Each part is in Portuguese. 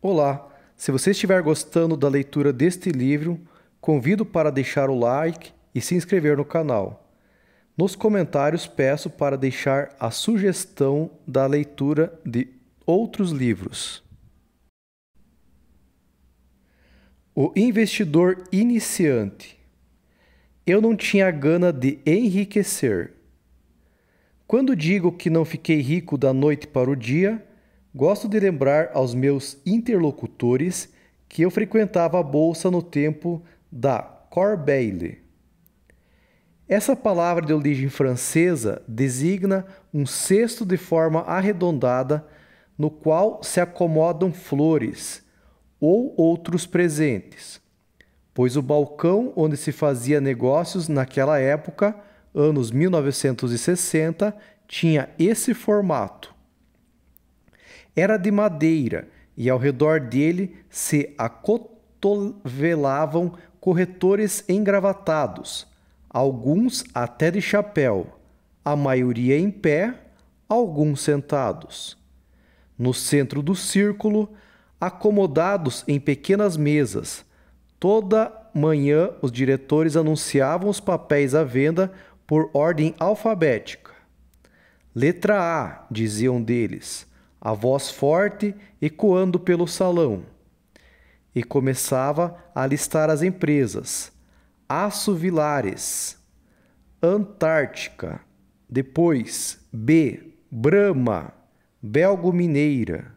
Olá! Se você estiver gostando da leitura deste livro, convido para deixar o like e se inscrever no canal. Nos comentários peço para deixar a sugestão da leitura de outros livros. O investidor iniciante. Eu não tinha gana de enriquecer. Quando digo que não fiquei rico da noite para o dia, Gosto de lembrar aos meus interlocutores que eu frequentava a bolsa no tempo da Corbeil. Essa palavra de origem francesa designa um cesto de forma arredondada no qual se acomodam flores ou outros presentes, pois o balcão onde se fazia negócios naquela época, anos 1960, tinha esse formato. Era de madeira e ao redor dele se acotovelavam corretores engravatados, alguns até de chapéu, a maioria em pé, alguns sentados. No centro do círculo, acomodados em pequenas mesas, toda manhã os diretores anunciavam os papéis à venda por ordem alfabética. Letra A, diziam deles a voz forte ecoando pelo salão. E começava a listar as empresas: Aço Vilares, Antártica, depois B, Brama, Belgo Mineira.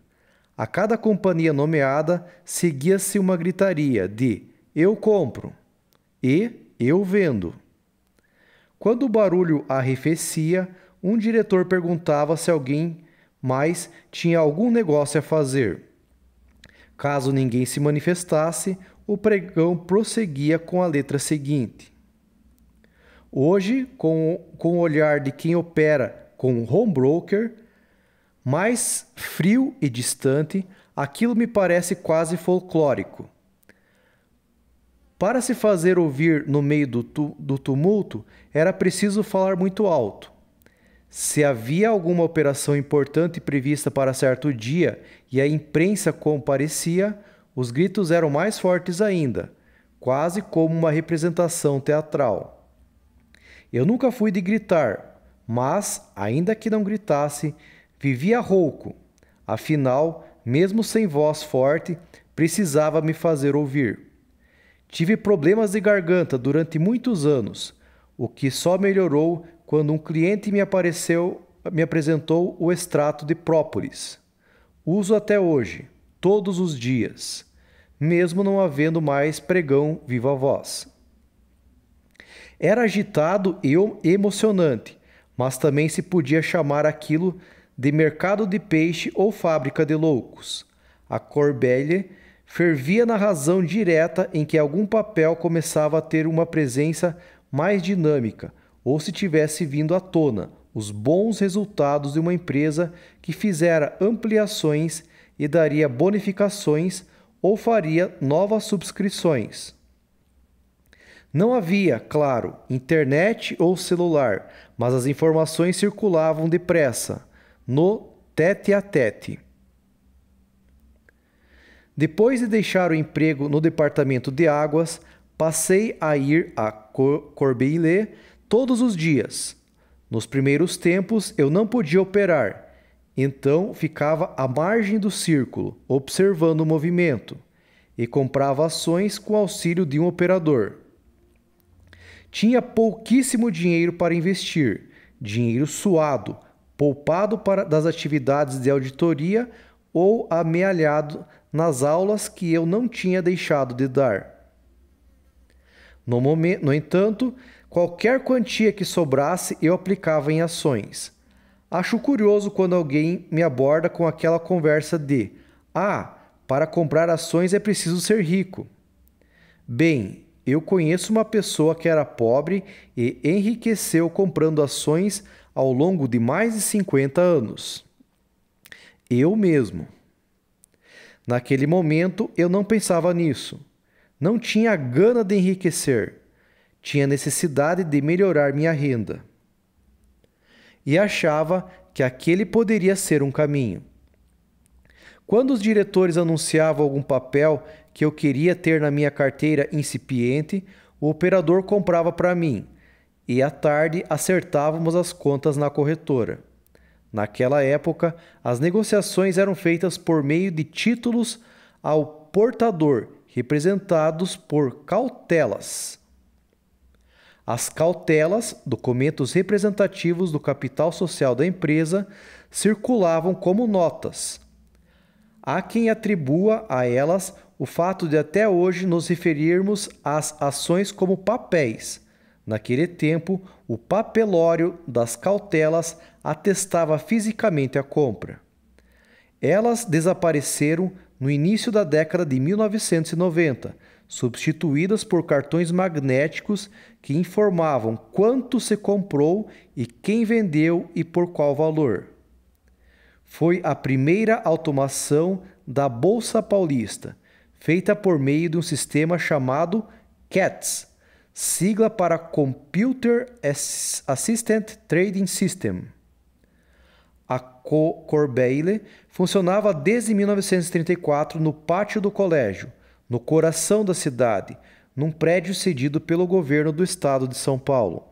A cada companhia nomeada seguia-se uma gritaria de eu compro e eu vendo. Quando o barulho arrefecia, um diretor perguntava se alguém mas tinha algum negócio a fazer. Caso ninguém se manifestasse, o pregão prosseguia com a letra seguinte. Hoje, com, com o olhar de quem opera com um home broker, mais frio e distante, aquilo me parece quase folclórico. Para se fazer ouvir no meio do, tu, do tumulto, era preciso falar muito alto. Se havia alguma operação importante prevista para certo dia e a imprensa comparecia, os gritos eram mais fortes ainda, quase como uma representação teatral. Eu nunca fui de gritar, mas, ainda que não gritasse, vivia rouco. Afinal, mesmo sem voz forte, precisava me fazer ouvir. Tive problemas de garganta durante muitos anos, o que só melhorou quando um cliente me apareceu, me apresentou o extrato de própolis. Uso até hoje, todos os dias, mesmo não havendo mais pregão viva voz. Era agitado e emocionante, mas também se podia chamar aquilo de mercado de peixe ou fábrica de loucos. A Corbelle fervia na razão direta em que algum papel começava a ter uma presença mais dinâmica, ou se tivesse vindo à tona os bons resultados de uma empresa que fizera ampliações e daria bonificações ou faria novas subscrições. Não havia, claro, internet ou celular, mas as informações circulavam depressa, no tete a tete. Depois de deixar o emprego no departamento de águas, passei a ir a Corbeillet todos os dias. Nos primeiros tempos eu não podia operar, então ficava à margem do círculo, observando o movimento, e comprava ações com auxílio de um operador. Tinha pouquíssimo dinheiro para investir, dinheiro suado, poupado para, das atividades de auditoria ou amealhado nas aulas que eu não tinha deixado de dar. No, momento, no entanto, Qualquer quantia que sobrasse eu aplicava em ações. Acho curioso quando alguém me aborda com aquela conversa de: Ah, para comprar ações é preciso ser rico. Bem, eu conheço uma pessoa que era pobre e enriqueceu comprando ações ao longo de mais de 50 anos. Eu mesmo. Naquele momento eu não pensava nisso. Não tinha gana de enriquecer. Tinha necessidade de melhorar minha renda. E achava que aquele poderia ser um caminho. Quando os diretores anunciavam algum papel que eu queria ter na minha carteira incipiente, o operador comprava para mim e à tarde acertávamos as contas na corretora. Naquela época, as negociações eram feitas por meio de títulos ao portador, representados por cautelas as cautelas, documentos representativos do capital social da empresa, circulavam como notas. Há quem atribua a elas o fato de até hoje nos referirmos às ações como papéis. Naquele tempo, o papelório das cautelas atestava fisicamente a compra. Elas desapareceram no início da década de 1990 substituídas por cartões magnéticos que informavam quanto se comprou e quem vendeu e por qual valor. Foi a primeira automação da Bolsa Paulista, feita por meio de um sistema chamado CATS, sigla para Computer Assistant Trading System. A Corbeille Corbeile funcionava desde 1934 no pátio do colégio, no coração da cidade, num prédio cedido pelo governo do estado de São Paulo.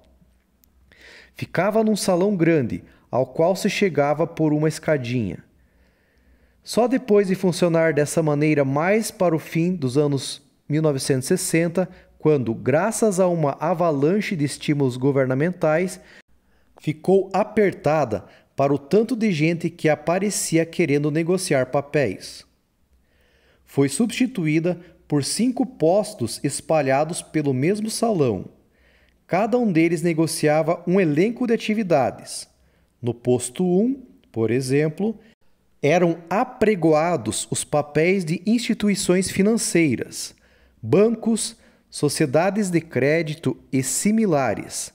Ficava num salão grande, ao qual se chegava por uma escadinha. Só depois de funcionar dessa maneira mais para o fim dos anos 1960, quando, graças a uma avalanche de estímulos governamentais, ficou apertada para o tanto de gente que aparecia querendo negociar papéis foi substituída por cinco postos espalhados pelo mesmo salão. Cada um deles negociava um elenco de atividades. No posto 1, um, por exemplo, eram apregoados os papéis de instituições financeiras, bancos, sociedades de crédito e similares.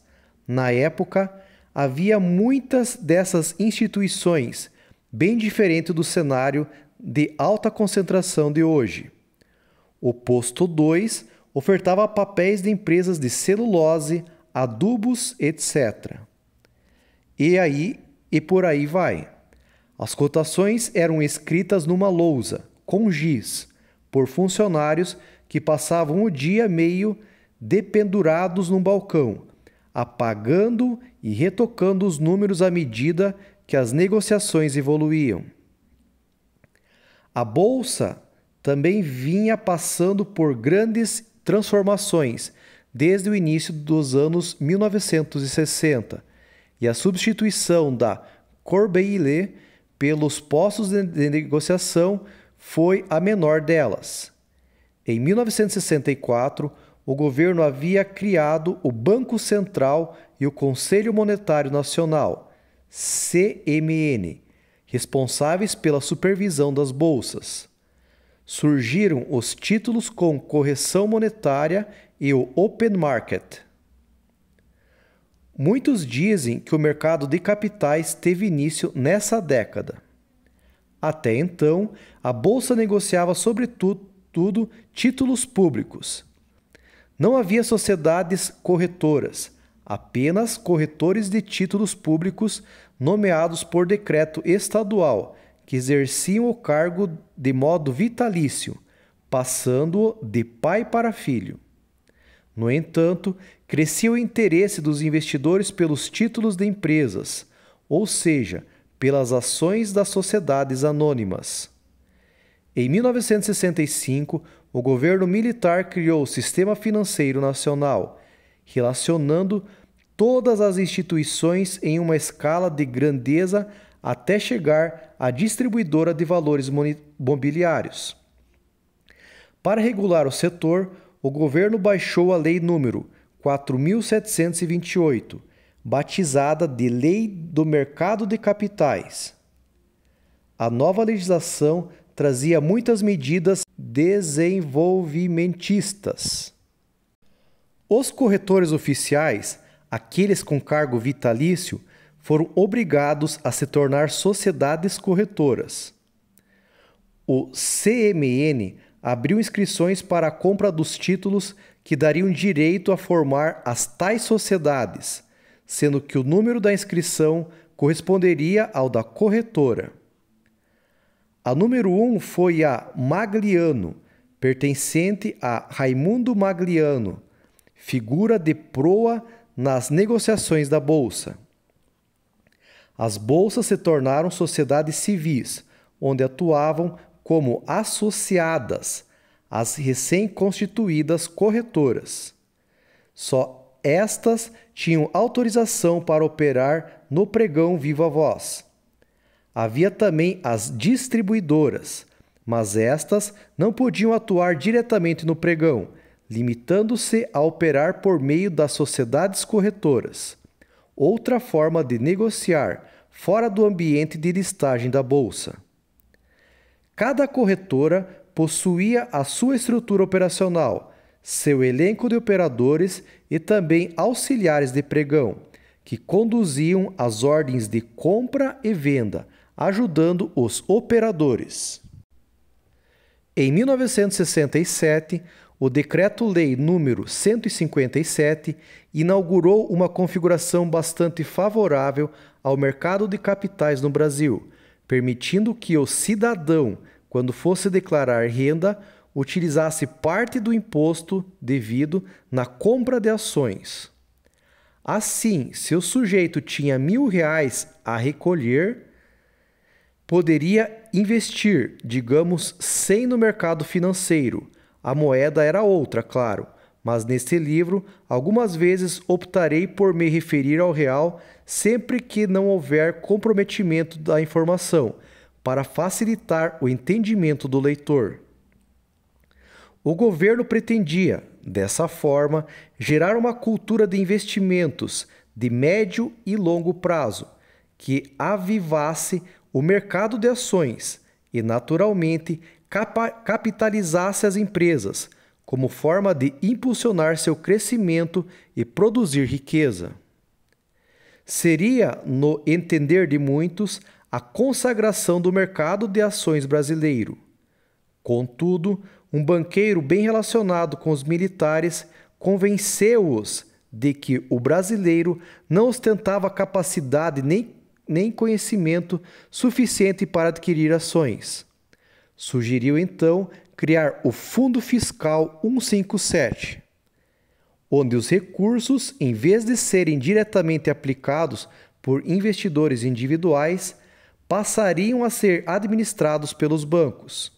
Na época, havia muitas dessas instituições, bem diferente do cenário de alta concentração de hoje. O posto 2 ofertava papéis de empresas de celulose, adubos, etc. E aí e por aí vai. As cotações eram escritas numa lousa, com giz, por funcionários que passavam o dia meio dependurados num balcão, apagando e retocando os números à medida que as negociações evoluíam. A bolsa também vinha passando por grandes transformações desde o início dos anos 1960 e a substituição da Corbeil pelos postos de negociação foi a menor delas. Em 1964, o governo havia criado o Banco Central e o Conselho Monetário Nacional, CMN, responsáveis pela supervisão das bolsas. Surgiram os títulos com correção monetária e o open market. Muitos dizem que o mercado de capitais teve início nessa década. Até então, a bolsa negociava sobretudo tudo, títulos públicos. Não havia sociedades corretoras, apenas corretores de títulos públicos nomeados por decreto estadual, que exerciam o cargo de modo vitalício, passando-o de pai para filho. No entanto, crescia o interesse dos investidores pelos títulos de empresas, ou seja, pelas ações das sociedades anônimas. Em 1965, o governo militar criou o Sistema Financeiro Nacional, relacionando todas as instituições em uma escala de grandeza até chegar à distribuidora de valores mobiliários. Para regular o setor, o governo baixou a lei número 4728, batizada de Lei do Mercado de Capitais. A nova legislação trazia muitas medidas desenvolvimentistas. Os corretores oficiais aqueles com cargo vitalício foram obrigados a se tornar sociedades corretoras. O CMN abriu inscrições para a compra dos títulos que dariam direito a formar as tais sociedades, sendo que o número da inscrição corresponderia ao da corretora. A número 1 um foi a Magliano, pertencente a Raimundo Magliano, figura de proa nas negociações da bolsa. As bolsas se tornaram sociedades civis, onde atuavam como associadas as recém-constituídas corretoras. Só estas tinham autorização para operar no pregão Viva Voz. Havia também as distribuidoras, mas estas não podiam atuar diretamente no pregão limitando-se a operar por meio das sociedades corretoras. Outra forma de negociar fora do ambiente de listagem da bolsa. Cada corretora possuía a sua estrutura operacional, seu elenco de operadores e também auxiliares de pregão, que conduziam as ordens de compra e venda, ajudando os operadores. Em 1967, o Decreto-Lei número 157 inaugurou uma configuração bastante favorável ao mercado de capitais no Brasil, permitindo que o cidadão, quando fosse declarar renda, utilizasse parte do imposto devido na compra de ações. Assim, se o sujeito tinha mil reais a recolher, poderia investir, digamos, 100 no mercado financeiro – a moeda era outra, claro, mas neste livro algumas vezes optarei por me referir ao real sempre que não houver comprometimento da informação, para facilitar o entendimento do leitor. O governo pretendia, dessa forma, gerar uma cultura de investimentos de médio e longo prazo que avivasse o mercado de ações e, naturalmente, capitalizasse as empresas, como forma de impulsionar seu crescimento e produzir riqueza. Seria, no entender de muitos, a consagração do mercado de ações brasileiro. Contudo, um banqueiro bem relacionado com os militares convenceu-os de que o brasileiro não ostentava capacidade nem, nem conhecimento suficiente para adquirir ações. Sugeriu então criar o Fundo Fiscal 157, onde os recursos, em vez de serem diretamente aplicados por investidores individuais, passariam a ser administrados pelos bancos.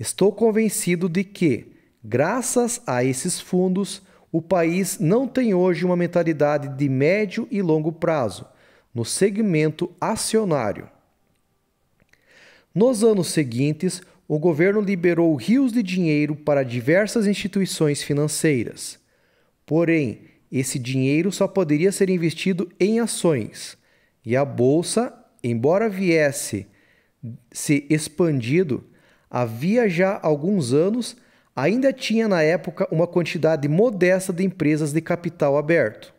Estou convencido de que, graças a esses fundos, o país não tem hoje uma mentalidade de médio e longo prazo no segmento acionário. Nos anos seguintes, o governo liberou rios de dinheiro para diversas instituições financeiras. Porém, esse dinheiro só poderia ser investido em ações, e a bolsa, embora viesse se expandido, havia já alguns anos, ainda tinha na época uma quantidade modesta de empresas de capital aberto.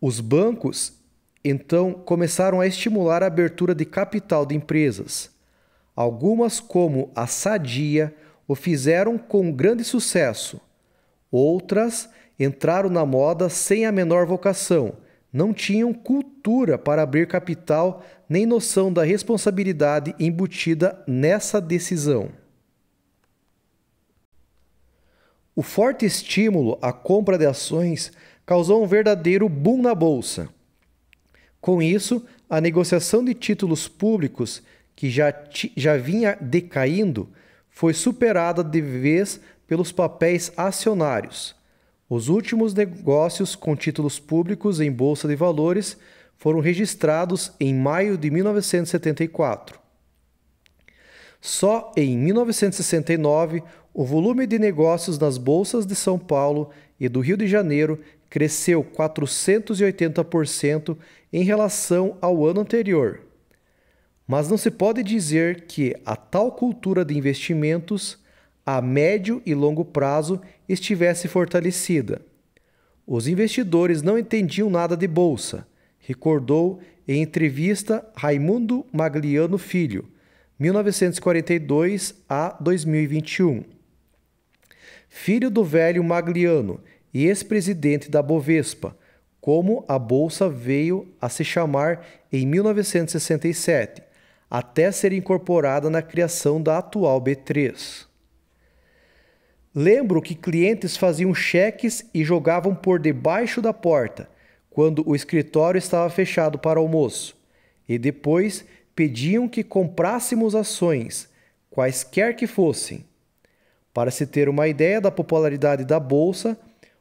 Os bancos então começaram a estimular a abertura de capital de empresas. Algumas, como a Sadia, o fizeram com grande sucesso. Outras entraram na moda sem a menor vocação, não tinham cultura para abrir capital nem noção da responsabilidade embutida nessa decisão. O forte estímulo à compra de ações causou um verdadeiro boom na bolsa. Com isso, a negociação de títulos públicos, que já, já vinha decaindo, foi superada de vez pelos papéis acionários. Os últimos negócios com títulos públicos em bolsa de valores foram registrados em maio de 1974. Só em 1969, o volume de negócios nas bolsas de São Paulo e do Rio de Janeiro cresceu 480% em relação ao ano anterior. Mas não se pode dizer que a tal cultura de investimentos a médio e longo prazo estivesse fortalecida. Os investidores não entendiam nada de bolsa, recordou em entrevista Raimundo Magliano Filho, 1942 a 2021. Filho do velho Magliano, e ex-presidente da Bovespa, como a bolsa veio a se chamar em 1967, até ser incorporada na criação da atual B3. Lembro que clientes faziam cheques e jogavam por debaixo da porta quando o escritório estava fechado para almoço, e depois pediam que comprássemos ações, quaisquer que fossem. Para se ter uma ideia da popularidade da bolsa,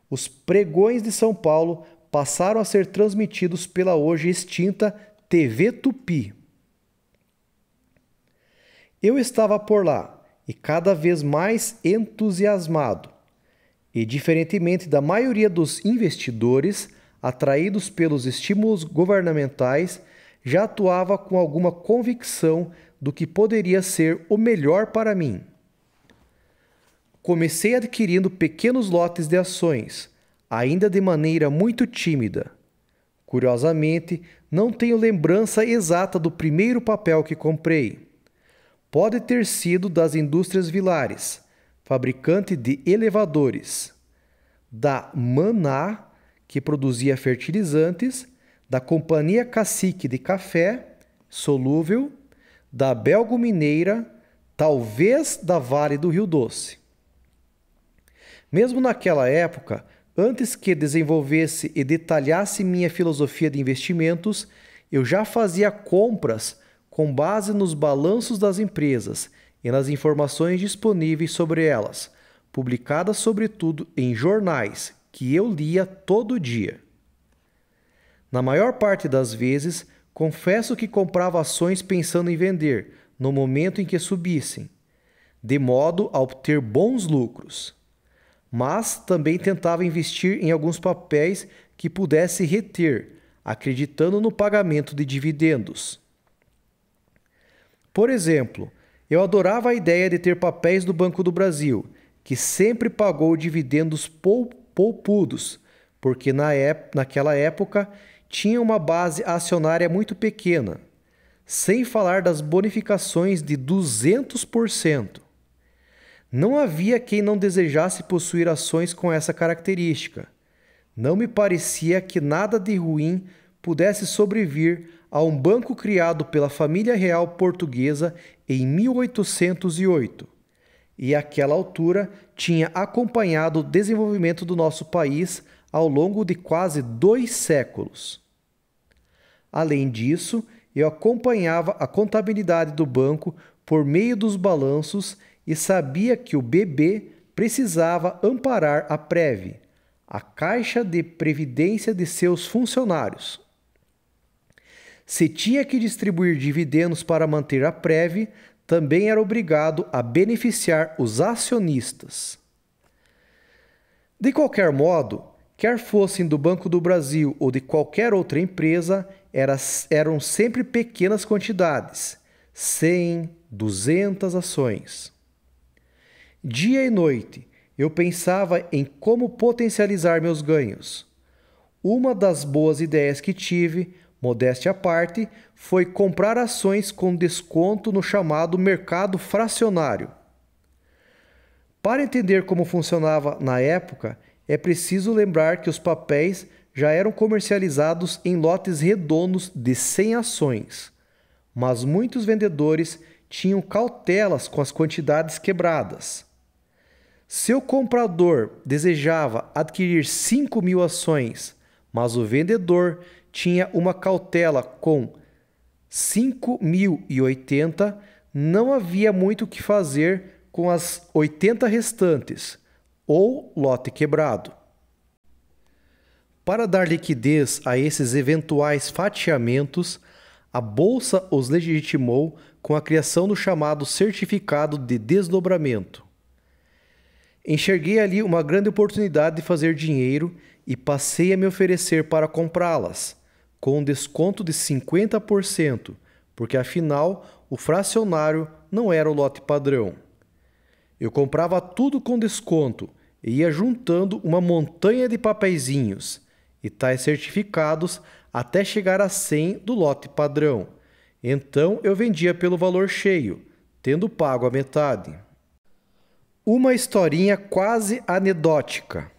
os pregões de São Paulo passaram a ser transmitidos pela hoje extinta TV Tupi. Eu estava por lá e cada vez mais entusiasmado. E diferentemente da maioria dos investidores, atraídos pelos estímulos governamentais, já atuava com alguma convicção do que poderia ser o melhor para mim comecei adquirindo pequenos lotes de ações, ainda de maneira muito tímida. Curiosamente, não tenho lembrança exata do primeiro papel que comprei. Pode ter sido das Indústrias Vilares, fabricante de elevadores, da Maná, que produzia fertilizantes, da Companhia Cacique de Café, solúvel, da Belgo Mineira, talvez da Vale do Rio Doce. Mesmo naquela época, antes que desenvolvesse e detalhasse minha filosofia de investimentos, eu já fazia compras com base nos balanços das empresas e nas informações disponíveis sobre elas, publicadas sobretudo em jornais que eu lia todo dia. Na maior parte das vezes, confesso que comprava ações pensando em vender no momento em que subissem, de modo a obter bons lucros mas também tentava investir em alguns papéis que pudesse reter, acreditando no pagamento de dividendos. Por exemplo, eu adorava a ideia de ter papéis do Banco do Brasil, que sempre pagou dividendos poupudos, porque na ép naquela época tinha uma base acionária muito pequena, sem falar das bonificações de 200%. Não havia quem não desejasse possuir ações com essa característica. Não me parecia que nada de ruim pudesse sobrevir a um banco criado pela família real portuguesa em 1808. E àquela altura tinha acompanhado o desenvolvimento do nosso país ao longo de quase dois séculos. Além disso, eu acompanhava a contabilidade do banco por meio dos balanços e sabia que o bebê precisava amparar a Preve, a caixa de previdência de seus funcionários. Se tinha que distribuir dividendos para manter a Preve, também era obrigado a beneficiar os acionistas. De qualquer modo, quer fossem do Banco do Brasil ou de qualquer outra empresa, eram sempre pequenas quantidades 100, 200 ações. Dia e noite, eu pensava em como potencializar meus ganhos. Uma das boas ideias que tive, modéstia à parte, foi comprar ações com desconto no chamado mercado fracionário. Para entender como funcionava na época, é preciso lembrar que os papéis já eram comercializados em lotes redondos de 100 ações, mas muitos vendedores tinham cautelas com as quantidades quebradas. Se o comprador desejava adquirir 5 mil ações, mas o vendedor tinha uma cautela com 5.080, não havia muito o que fazer com as 80 restantes, ou lote quebrado. Para dar liquidez a esses eventuais fatiamentos, a Bolsa os legitimou com a criação do chamado Certificado de Desdobramento. Enxerguei ali uma grande oportunidade de fazer dinheiro e passei a me oferecer para comprá-las, com um desconto de 50%, porque afinal o fracionário não era o lote padrão. Eu comprava tudo com desconto e ia juntando uma montanha de papeizinhos e tais certificados até chegar a 100 do lote padrão. Então eu vendia pelo valor cheio, tendo pago a metade. Uma historinha quase anedótica.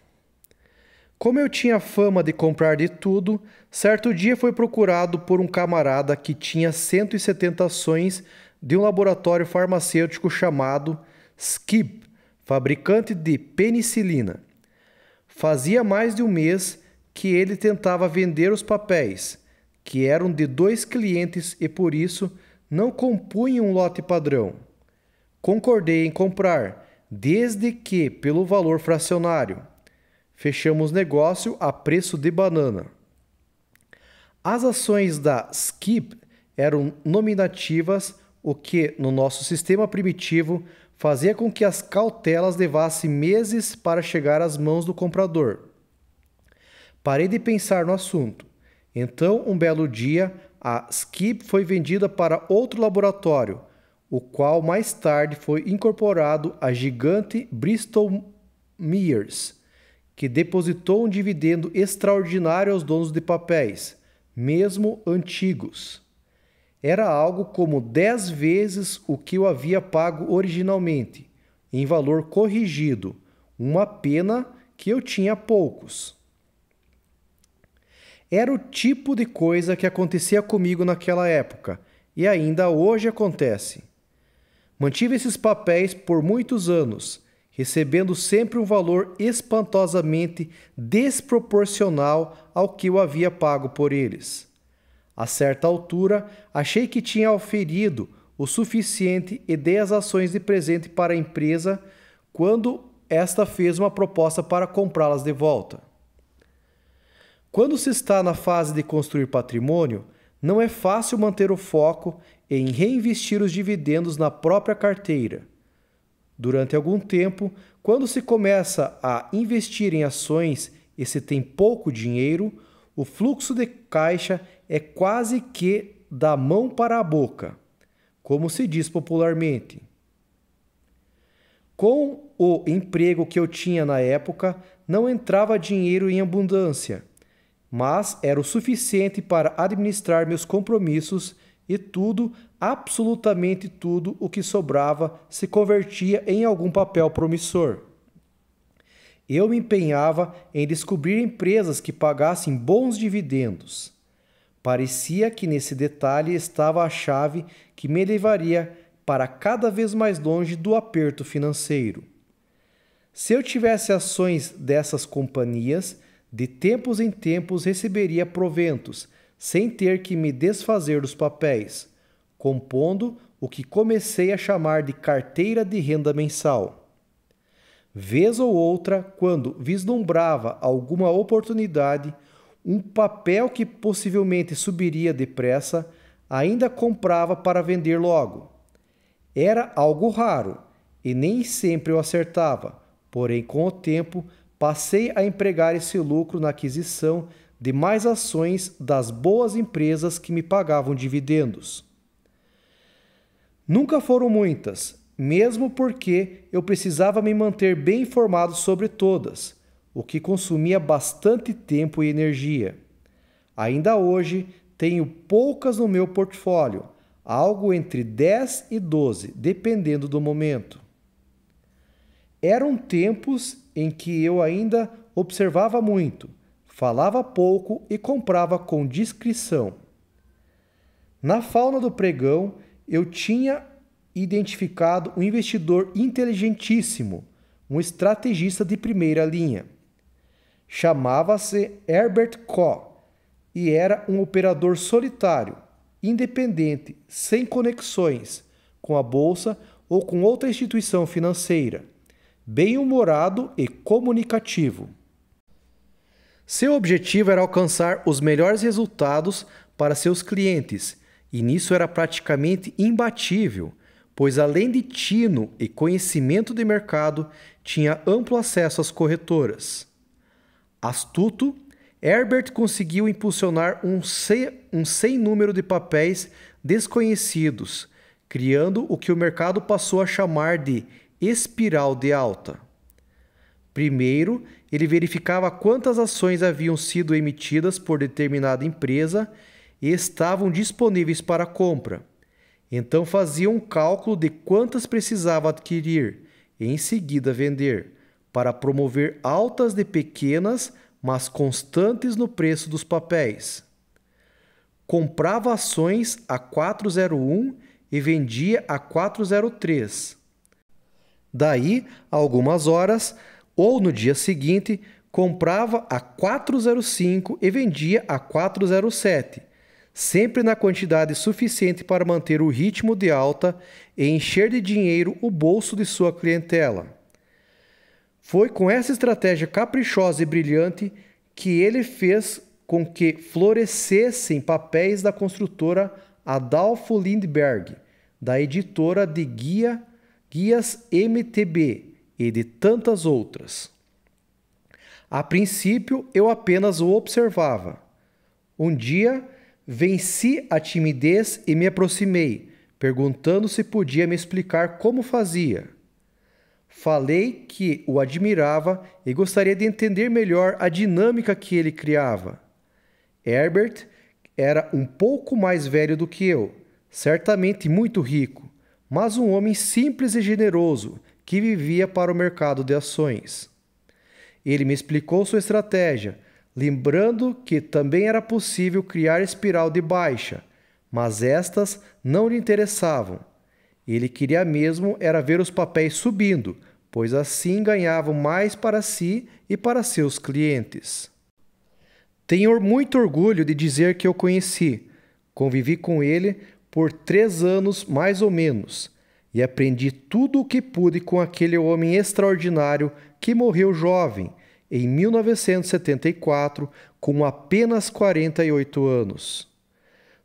Como eu tinha fama de comprar de tudo, certo dia foi procurado por um camarada que tinha 170 ações de um laboratório farmacêutico chamado Skip, fabricante de penicilina. Fazia mais de um mês que ele tentava vender os papéis, que eram de dois clientes e por isso não compunham um lote padrão. Concordei em comprar desde que, pelo valor fracionário, fechamos negócio a preço de banana. As ações da SKIP eram nominativas, o que, no nosso sistema primitivo, fazia com que as cautelas levassem meses para chegar às mãos do comprador. Parei de pensar no assunto. Então, um belo dia, a SKIP foi vendida para outro laboratório, o qual mais tarde foi incorporado à gigante Bristol Myers, que depositou um dividendo extraordinário aos donos de papéis, mesmo antigos. Era algo como 10 vezes o que eu havia pago originalmente, em valor corrigido, uma pena que eu tinha poucos. Era o tipo de coisa que acontecia comigo naquela época e ainda hoje acontece. Mantive esses papéis por muitos anos, recebendo sempre um valor espantosamente desproporcional ao que eu havia pago por eles. A certa altura, achei que tinha oferido o suficiente e as ações de presente para a empresa quando esta fez uma proposta para comprá-las de volta. Quando se está na fase de construir patrimônio, não é fácil manter o foco em reinvestir os dividendos na própria carteira. Durante algum tempo, quando se começa a investir em ações e se tem pouco dinheiro, o fluxo de caixa é quase que da mão para a boca, como se diz popularmente. Com o emprego que eu tinha na época, não entrava dinheiro em abundância, mas era o suficiente para administrar meus compromissos e tudo, absolutamente tudo o que sobrava se convertia em algum papel promissor. Eu me empenhava em descobrir empresas que pagassem bons dividendos. Parecia que nesse detalhe estava a chave que me levaria para cada vez mais longe do aperto financeiro. Se eu tivesse ações dessas companhias, de tempos em tempos receberia proventos sem ter que me desfazer dos papéis, compondo o que comecei a chamar de carteira de renda mensal. Vez ou outra, quando vislumbrava alguma oportunidade, um papel que possivelmente subiria depressa, ainda comprava para vender logo. Era algo raro e nem sempre eu acertava, porém, com o tempo, passei a empregar esse lucro na aquisição demais ações das boas empresas que me pagavam dividendos. Nunca foram muitas, mesmo porque eu precisava me manter bem informado sobre todas, o que consumia bastante tempo e energia. Ainda hoje, tenho poucas no meu portfólio, algo entre 10 e 12, dependendo do momento. Eram tempos em que eu ainda observava muito falava pouco e comprava com discrição. Na fauna do pregão, eu tinha identificado um investidor inteligentíssimo, um estrategista de primeira linha. Chamava-se Herbert Koh e era um operador solitário, independente, sem conexões com a bolsa ou com outra instituição financeira, bem-humorado e comunicativo. Seu objetivo era alcançar os melhores resultados para seus clientes, e nisso era praticamente imbatível, pois além de tino e conhecimento de mercado, tinha amplo acesso às corretoras. Astuto, Herbert conseguiu impulsionar um, sem, um sem número de papéis desconhecidos, criando o que o mercado passou a chamar de espiral de alta. Primeiro, ele verificava quantas ações haviam sido emitidas por determinada empresa e estavam disponíveis para compra. Então fazia um cálculo de quantas precisava adquirir e em seguida vender, para promover altas de pequenas, mas constantes no preço dos papéis. Comprava ações a 401 e vendia a 403. Daí, a algumas horas, ou no dia seguinte comprava a 405 e vendia a 407, sempre na quantidade suficiente para manter o ritmo de alta e encher de dinheiro o bolso de sua clientela. Foi com essa estratégia caprichosa e brilhante que ele fez com que florescessem papéis da construtora Adolfo Lindbergh, da editora de guia Guias MTB, e de tantas outras. A princípio, eu apenas o observava. Um dia, venci a timidez e me aproximei, perguntando se podia me explicar como fazia. Falei que o admirava e gostaria de entender melhor a dinâmica que ele criava. Herbert era um pouco mais velho do que eu, certamente muito rico, mas um homem simples e generoso que vivia para o mercado de ações. Ele me explicou sua estratégia, lembrando que também era possível criar espiral de baixa, mas estas não lhe interessavam. Ele queria mesmo era ver os papéis subindo, pois assim ganhavam mais para si e para seus clientes. Tenho muito orgulho de dizer que eu conheci. Convivi com ele por três anos mais ou menos e aprendi tudo o que pude com aquele homem extraordinário que morreu jovem, em 1974, com apenas 48 anos.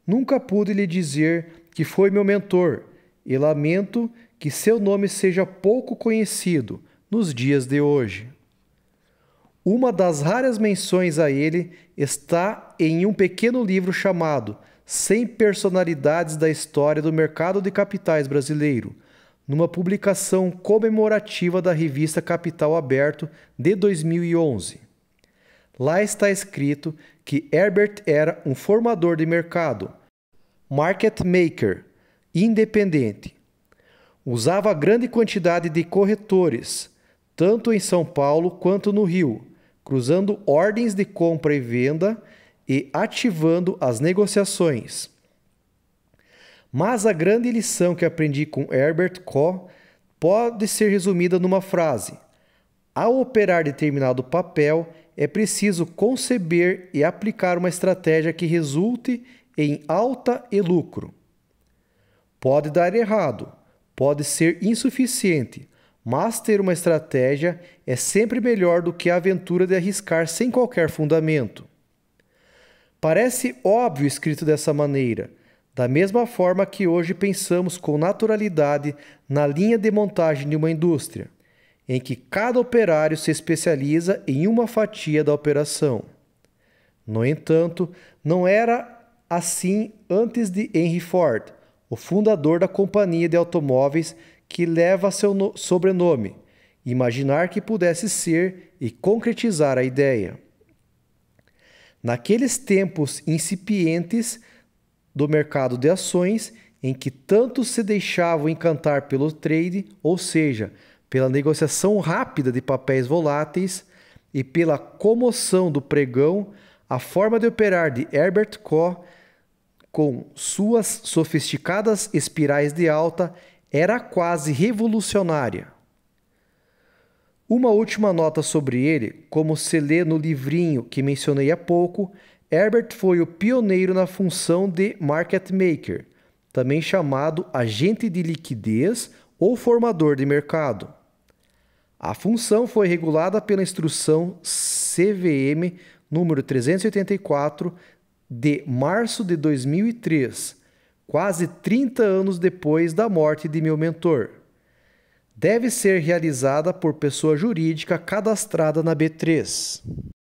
Nunca pude lhe dizer que foi meu mentor e lamento que seu nome seja pouco conhecido nos dias de hoje. Uma das raras menções a ele está em um pequeno livro chamado 100 personalidades da história do mercado de capitais brasileiro, numa publicação comemorativa da revista Capital Aberto de 2011. Lá está escrito que Herbert era um formador de mercado, market maker, independente. Usava grande quantidade de corretores, tanto em São Paulo quanto no Rio, cruzando ordens de compra e venda e ativando as negociações. Mas a grande lição que aprendi com Herbert Koh pode ser resumida numa frase: ao operar determinado papel, é preciso conceber e aplicar uma estratégia que resulte em alta e lucro. Pode dar errado, pode ser insuficiente, mas ter uma estratégia é sempre melhor do que a aventura de arriscar sem qualquer fundamento. Parece óbvio escrito dessa maneira, da mesma forma que hoje pensamos com naturalidade na linha de montagem de uma indústria, em que cada operário se especializa em uma fatia da operação. No entanto, não era assim antes de Henry Ford, o fundador da companhia de automóveis que leva seu sobrenome, imaginar que pudesse ser e concretizar a ideia. Naqueles tempos incipientes do mercado de ações, em que tanto se deixavam encantar pelo trade, ou seja, pela negociação rápida de papéis voláteis e pela comoção do pregão, a forma de operar de Herbert Koch com suas sofisticadas espirais de alta era quase revolucionária. Uma última nota sobre ele, como se lê no livrinho que mencionei há pouco, Herbert foi o pioneiro na função de market maker, também chamado agente de liquidez ou formador de mercado. A função foi regulada pela instrução CVM número 384 de março de 2003, quase 30 anos depois da morte de meu mentor deve ser realizada por pessoa jurídica cadastrada na B3.